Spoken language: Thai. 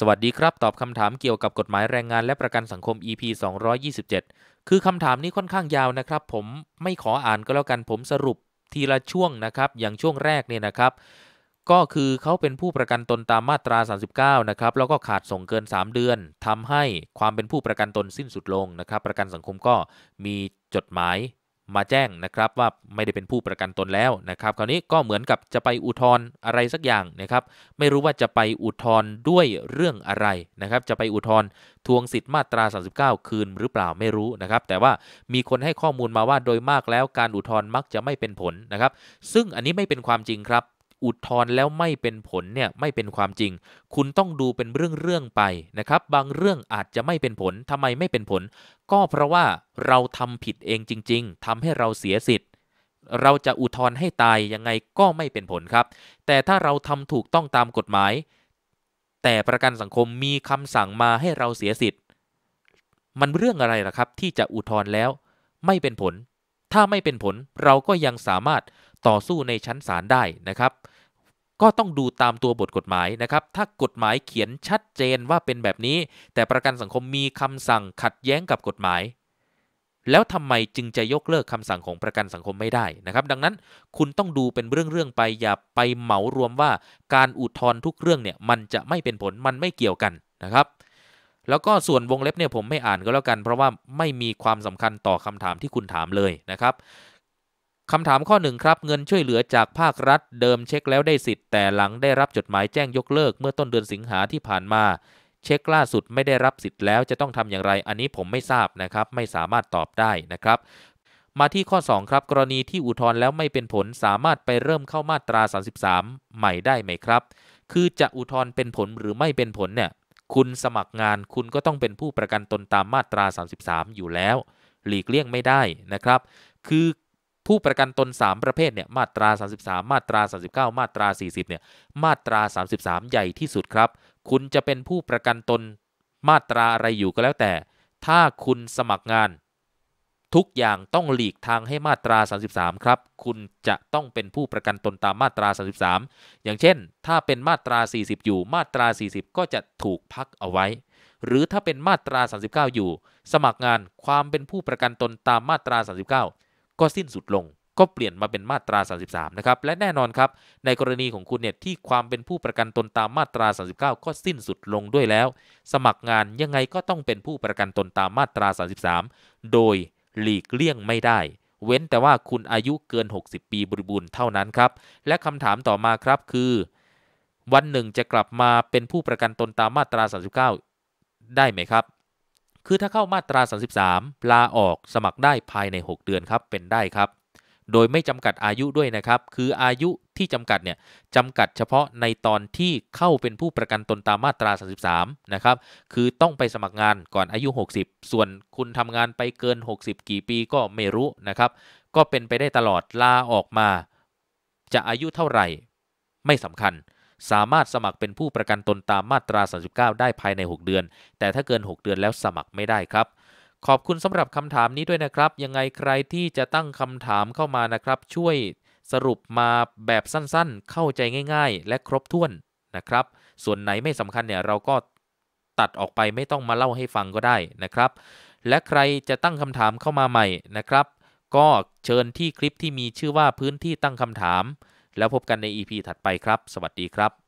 สวัสดีครับ ตอบคำถามเกี่ยวกับกฎหมายแรงงานและประกันสังคม EP 227คือคำถามนี้ค่อนข้างยาวนะครับผมไม่ขออ่านก็แล้วกันผมสรุปทีละช่วงนะครับอย่างช่วงแรกเนี่ยนะครับ ก็คือเขาเป็นผู้ประกันตนตามมาตรา 39นะครับแล้วก็ขาดส่งเกิน 3 เดือน ทำให้ความเป็นผู้ประกันตนสิ้นสุดลงนะครับประกันสังคมก็มีจดหมายมาแจ้งนะครับว่าไม่ได้เป็นผู้ประกันตนแล้วนะครับคราวนี้ก็เหมือนกับจะไปอุทธรณ์อะไรสักอย่างนะครับ ไม่รู้ว่าจะไปอุทธรณ์ด้วยเรื่องอะไรนะครับ จะไปอุทธรณ์ทวงสิทธิ์มาตรา 39 คืน หรือเปล่าไม่รู้นะครับ แต่ว่ามีคนให้ข้อมูลมาว่าโดยมากแล้วการอุทธรณ์มักจะไม่เป็นผลนะครับ ซึ่งอันนี้ไม่เป็นความจริงครับอุทธรณ์แล้วไม่เป็นผลเนี่ยไม่เป็นความจริง คุณต้องดูเป็นเรื่องๆไปนะครับ บางเรื่องอาจจะไม่เป็นผล ทำไมไม่เป็นผล ก็เพราะว่าเราทำผิดเองจริงๆ ทำให้เราเสียสิทธิ์เราจะอุทธรณ์ให้ตายยังไงก็ไม่เป็นผลครับ แต่ถ้าเราทำถูกต้องตามกฎหมาย แต่ประกันสังคมมีคำสั่งมาให้เราเสียสิทธิ์มันเรื่องอะไรล่ะครับที่จะอุทธรณ์แล้วไม่เป็นผล ถ้าไม่เป็นผลเราก็ยังสามารถต่อสู้ในชั้นศาลได้นะครับ ก็ต้องดูตามตัวบทกฎหมายนะครับ ถ้ากฎหมายเขียนชัดเจนว่าเป็นแบบนี้ แต่ประกันสังคมมีคำสั่งขัดแย้งกับกฎหมาย แล้วทำไมจึงจะยกเลิกคำสั่งของประกันสังคมไม่ได้นะครับ ดังนั้นคุณต้องดูเป็นเรื่องๆไป อย่าไปเหมารวมว่าการอุทธรณ์ทุกเรื่องเนี่ยมันจะไม่เป็นผลมันไม่เกี่ยวกันนะครับ แล้วก็ส่วนวงเล็บเนี่ยผมไม่อ่านก็แล้วกัน เพราะว่าไม่มีความสำคัญต่อคำถามที่คุณถามเลยนะครับคำถามข้อหนึ่งครับเงินช่วยเหลือจากภาครัฐ เดิมเช็คแล้วได้สิทธิ์แต่หลังได้รับจดหมายแจ้งยกเลิกเมื่อต้นเดือนสิงหาที่ผ่านมา เช็คล่าสุดไม่ได้รับสิทธิ์แล้วจะต้องทำอย่างไร อันนี้ผมไม่ทราบนะครับไม่สามารถตอบได้นะครับ มาที่ข้อ2ครับ กรณีที่อุทธรณ์แล้วไม่เป็นผลสามารถไปเริ่มเข้ามาตรา 33 ใหม่ได้ไหมครับ คือจะอุทธรณ์เป็นผลหรือไม่เป็นผลเนี่ยคุณสมัครงานคุณก็ต้องเป็นผู้ประกันตนตามมาตรา 33 อยู่แล้ว หลีกเลี่ยงไม่ได้นะครับ คือผู้ประกันตน 3 ประเภทเนี่ย มาตรา 33 มาตรา39 มาตรา 40เนี่ย มาตรา 33 ใหญ่ที่สุดครับ คุณจะเป็นผู้ประกันตนมาตราอะไรอยู่ก็แล้วแต่ ถ้าคุณสมัครงาน ทุกอย่างต้องหลีกทางให้มาตรา 33 ครับ คุณจะต้องเป็นผู้ประกันตนตามมาตรา33 อย่างเช่น ถ้าเป็นมาตรา40อยู่ มาตรา40 ก็จะถูกพักเอาไว้ หรือถ้าเป็นมาตรา 39 อยู่ สมัครงานความเป็นผู้ประกันตนตามมาตรา 39ก็สิ้นสุดลง ก็เปลี่ยนมาเป็นมาตรา 33 นะครับและแน่นอนครับในกรณีของคุณเนี่ยที่ความเป็นผู้ประกันตนตามมาตรา 39 ก็สิ้นสุดลงด้วยแล้ว สมัครงานยังไงก็ต้องเป็นผู้ประกันตนตามมาตรา 33 โดยหลีกเลี่ยงไม่ได้ เว้นแต่ว่าคุณอายุเกิน 60 ปีบริบูรณ์เท่านั้นครับ และคำถามต่อมาครับคือ วันหนึ่งจะกลับมาเป็นผู้ประกันตนตามมาตรา 39 ได้ไหมครับคือถ้าเข้ามาตรา 33 ลาออกสมัครได้ภายใน 6 เดือนครับเป็นได้ครับ โดยไม่จำกัดอายุด้วยนะครับ คืออายุที่จำกัดเนี่ยจำกัดเฉพาะในตอนที่เข้าเป็นผู้ประกันตนตามมาตรา 33 นะครับคือต้องไปสมัครงานก่อนอายุ 60 ส่วนคุณทำงานไปเกิน 60 กี่ปีก็ไม่รู้นะครับ ก็เป็นไปได้ตลอดลาออกมา จะอายุเท่าไหร่ไม่สำคัญสามารถสมัครเป็นผู้ประกันตนตามมาตรา 39 ได้ภายใน 6 เดือน แต่ถ้าเกิน 6 เดือนแล้วสมัครไม่ได้ครับ ขอบคุณสำหรับคำถามนี้ด้วยนะครับ ยังไงใครที่จะตั้งคำถามเข้ามานะครับ ช่วยสรุปมาแบบสั้นๆ เข้าใจง่ายๆ และครบถ้วนนะครับ ส่วนไหนไม่สำคัญเนี่ยเราก็ตัดออกไปไม่ต้องมาเล่าให้ฟังก็ได้นะครับ และใครจะตั้งคำถามเข้ามาใหม่นะครับ ก็เชิญที่คลิปที่มีชื่อว่าพื้นที่ตั้งคำถามแล้วพบกันใน EP ถัดไปครับ สวัสดีครับ